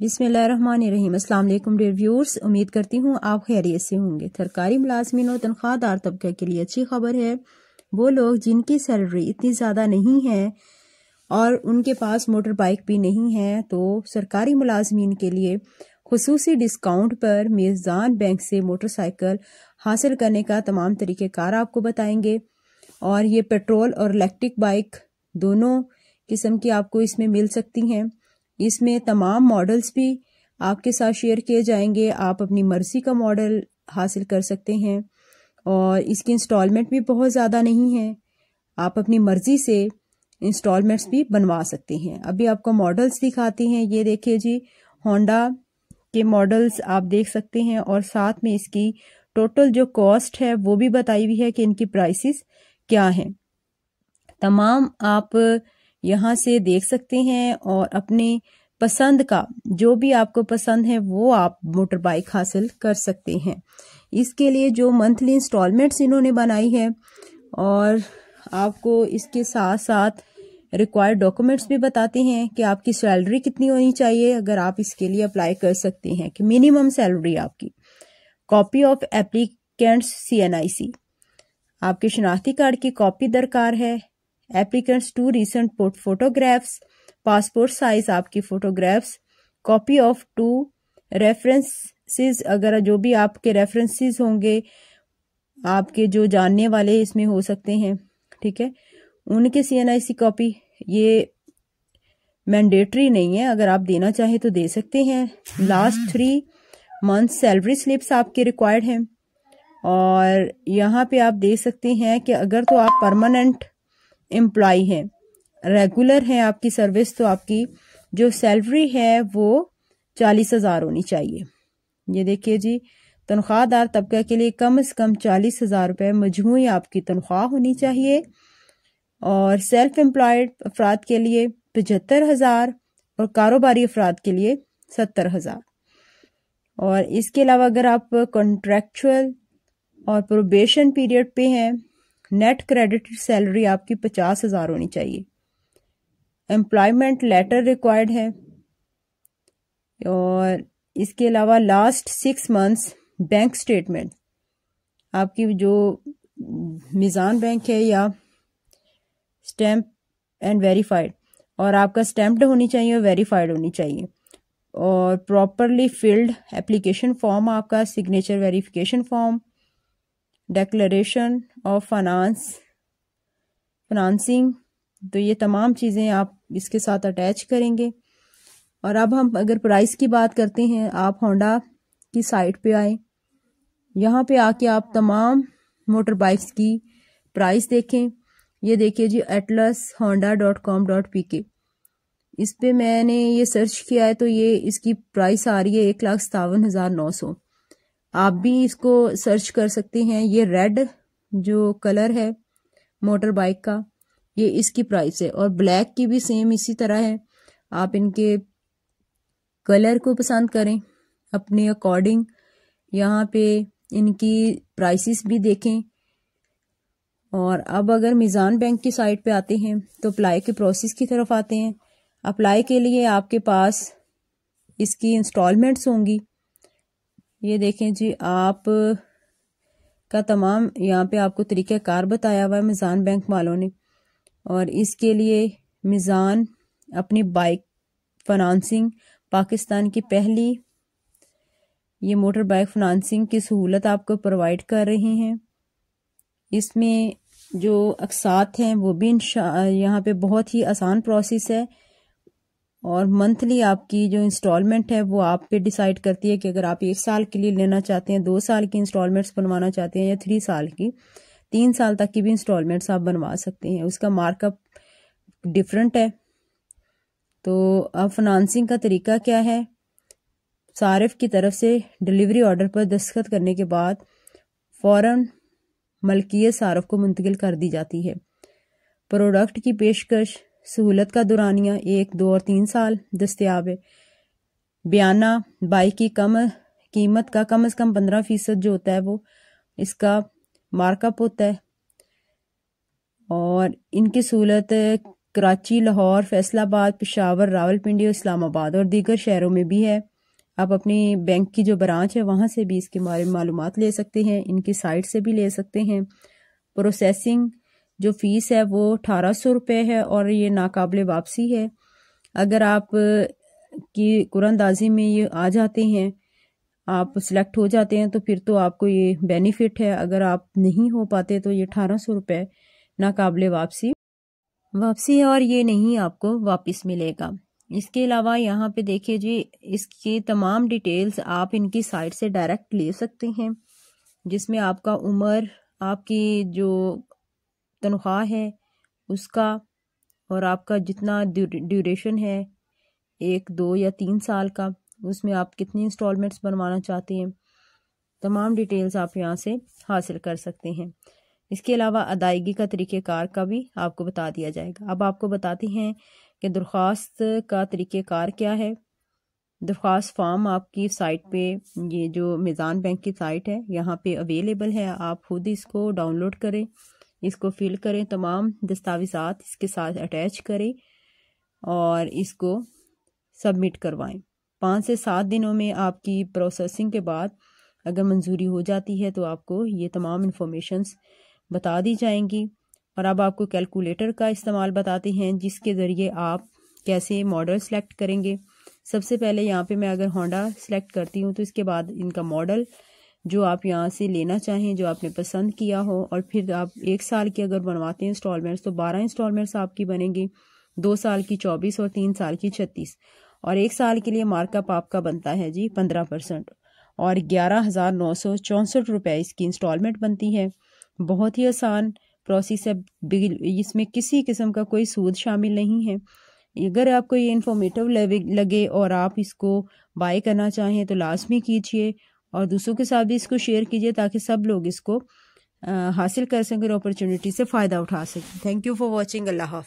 बिसमीम अल्लाम dare viewers उम्मीद करती हूँ आप खैरियत से होंगे सरकारी मुलाजमन और तनख्वाहदार तबके के लिए अच्छी खबर है वो लोग जिनकी सैलरी इतनी ज़्यादा नहीं है और उनके पास मोटर बाइक भी नहीं है तो सरकारी मुलाजमीन के लिए खसूस डिस्काउंट पर मेज़ान बैंक से मोटरसाइकिल हासिल करने का तमाम तरीक़ार आपको बताएंगे और ये पेट्रोल और इलेक्ट्रिक बाइक दोनों किस्म की आपको इसमें मिल सकती हैं इसमें तमाम मॉडल्स भी आपके साथ शेयर किए जाएंगे आप अपनी मर्जी का मॉडल हासिल कर सकते हैं और इसकी इंस्टॉलमेंट भी बहुत ज़्यादा नहीं है आप अपनी मर्ज़ी से इंस्टॉलमेंट्स भी बनवा सकते हैं अभी आपको मॉडल्स दिखाते हैं ये देखिए जी होंडा के मॉडल्स आप देख सकते हैं और साथ में इसकी टोटल जो कॉस्ट है वो भी बताई हुई है कि इनकी प्राइसेस क्या हैं तमाम आप यहाँ से देख सकते हैं और अपने पसंद का जो भी आपको पसंद है वो आप मोटर बाइक हासिल कर सकते हैं इसके लिए जो मंथली इंस्टॉलमेंट्स इन्होंने बनाई है और आपको इसके साथ साथ रिक्वायर्ड डॉक्यूमेंट्स भी बताते हैं कि आपकी सैलरी कितनी होनी चाहिए अगर आप इसके लिए अप्लाई कर सकते हैं कि मिनिमम सैलरी आपकी copy of applicants C N I C आपके शिनाख्ती कार्ड की कॉपी दरकार है applicants two recent photographs passport size आपकी photographs copy of two references अगर जो भी आपके रेफरेंसेस होंगे आपके जो जानने वाले इसमें हो सकते हैं ठीक है उनके C N I C copy ये मैंडेटरी नहीं है अगर आप देना चाहें तो दे सकते हैं last three month salary slips आपके रिक्वायर्ड हैं और यहाँ पे आप देख सकते हैं कि अगर तो आप परमानेंट एम्प्लॉय है रेगुलर है आपकी सर्विस तो आपकी जो सैलरी है वो चालीस हज़ार होनी चाहिए ये देखिए जी तनख्वाहदार तबका के लिए कम से कम चालीस हज़ार रुपये मजमू आपकी तनख्वाह होनी चाहिए और सेल्फ एम्प्लॉयड अफराद के लिए पचहत्तर हज़ार और कारोबारी अफराद के लिए सत्तर हज़ार और इसके अलावा अगर आप कॉन्ट्रेक्चुअल और प्रोबेशन पीरियड पे हैं नेट क्रेडिट सैलरी आपकी पचास हज़ार होनी चाहिए एम्प्लॉयमेंट लेटर रिक्वायर्ड है और इसके अलावा last six months bank statement आपकी जो मिज़ान बैंक है या स्टैम्प एंड वेरीफाइड और आपका स्टैम्प्ड होनी चाहिए और वेरीफाइड होनी चाहिए और प्रॉपरली फिल्ड एप्लीकेशन फॉर्म आपका signature verification form declaration of finance financing तो ये तमाम चीज़ें आप इसके साथ अटैच करेंगे और अब हम अगर प्राइस की बात करते हैं आप होंडा की साइट पे आए यहाँ पे आके आप तमाम मोटर बाइक्स की प्राइस देखें ये देखिए जी Atlas Honda dot com dot P K इस पर मैंने ये सर्च किया है तो ये इसकी प्राइस आ रही है एक लाख सतावन हज़ार नौ सौ आप भी इसको सर्च कर सकते हैं ये रेड जो कलर है मोटर बाइक का ये इसकी प्राइस है और ब्लैक की भी सेम इसी तरह है आप इनके कलर को पसंद करें अपने अकॉर्डिंग यहाँ पे इनकी प्राइसेस भी देखें और अब अगर मिज़ान बैंक की साइट पे आते हैं तो अप्लाई के प्रोसेस की तरफ आते हैं अप्लाई के लिए आपके पास इसकी इंस्टॉलमेंट्स होंगी ये देखें जी आप का तमाम यहाँ पे आपको तरीका कार बताया हुआ है मिज़ान बैंक वालों ने और इसके लिए मिज़ान अपनी बाइक फनानसिंग पाकिस्तान की पहली ये मोटर बाइक फनानसिंग की सहूलत आपको प्रोवाइड कर रहे हैं इसमें जो अकसात हैं वो भी इन यहाँ पे बहुत ही आसान प्रोसेस है और मंथली आपकी जो इंस्टॉलमेंट है वो आप पे डिसाइड करती है कि अगर आप एक साल के लिए लेना चाहते हैं दो साल की इंस्टॉलमेंट्स बनवाना चाहते हैं या थ्री साल की तीन साल तक की भी इंस्टॉलमेंट्स आप बनवा सकते हैं उसका मार्कअप डिफरेंट है तो अब फाइनेंसिंग का तरीका क्या है सारिफ की तरफ से डिलीवरी ऑर्डर पर दस्तखत करने के बाद फ़ौर मलकियत सारफ को मुंतकिल कर दी जाती है प्रोडक्ट की पेशकश सहूलत का दुरानिया एक दो और तीन साल दस्तियाब है बयाना बाइक की कम कीमत का कम अज़ कम पंद्रह फ़ीसद जो होता है वो इसका मार्कअप होता है और इनकी सहूलत कराची लाहौर फैसलाबाद पिशावर रावलपिंडी और इस्लामाबाद और दीगर शहरों में भी है आप अपनी बैंक की जो ब्रांच है वहाँ से भी इसके बारे में मालूम ले सकते हैं इनकी साइट से भी ले सकते हैं प्रोसेसिंग जो फ़ीस है वो अठारह सौ रुपये है और ये नाकबले वापसी है अगर आप की कुरानदाजी में ये आ जाते हैं आप सिलेक्ट हो जाते हैं तो फिर तो आपको ये बेनिफिट है अगर आप नहीं हो पाते तो ये अठारह सौ रुपये नाकबले वापसी वापसी है और ये नहीं आपको वापस मिलेगा इसके अलावा यहाँ पे देखिए जी इसकी तमाम डिटेल्स आप इनकी साइट से डायरेक्ट ले सकते हैं जिसमें आपका उम्र आपकी जो तनख्वाह है उसका और आपका जितना ड्यूरेशन है एक दो या तीन साल का उसमें आप कितनी इंस्टॉलमेंट्स बनवाना चाहते हैं तमाम डिटेल्स आप यहाँ से हासिल कर सकते हैं इसके अलावा अदायगी का तरीक़ेकार का भी आपको बता दिया जाएगा अब आपको बताते हैं कि दरख्वास्त का तरीक़ेकार क्या है दरख्वास्त फॉर्म आपकी साइट पे ये जो मिज़ान बैंक की साइट है यहाँ पे अवेलेबल है आप खुद इसको डाउनलोड करें इसको फिल करें तमाम दस्तावेज़ात इसके साथ अटैच करें और इसको सबमिट करवाएं पाँच से सात दिनों में आपकी प्रोसेसिंग के बाद अगर मंजूरी हो जाती है तो आपको ये तमाम इन्फॉर्मेशंस बता दी जाएंगी और अब आपको कैलकुलेटर का इस्तेमाल बताते हैं जिसके ज़रिए आप कैसे मॉडल सेलेक्ट करेंगे सबसे पहले यहाँ पे मैं अगर होंडा सेलेक्ट करती हूँ तो इसके बाद इनका मॉडल जो आप यहाँ से लेना चाहें जो आपने पसंद किया हो और फिर आप एक साल की अगर बनवाते हैं इंस्टॉलमेंट्स तो बारह इंस्टॉलमेंट्स आपकी बनेंगी दो साल की चौबीस और तीन साल की छत्तीस और एक साल के लिए मार्कअप आपका बनता है जी पंद्रह परसेंट और ग्यारह हज़ार नौ सौ चौंसठ रुपये इसकी इंस्टॉलमेंट बनती है बहुत ही आसान प्रोसेस है इसमें किसी किस्म का कोई सूद शामिल नहीं है अगर आपको ये इन्फॉर्मेटिव लगे और आप इसको बाय करना चाहें तो लाजमी कीजिए और दूसरों के साथ भी इसको शेयर कीजिए ताकि सब लोग इसको हासिल कर सकें और अपॉर्चुनिटी से फ़ायदा उठा सकें थैंक यू फॉर वॉचिंग अल्लाह हाफ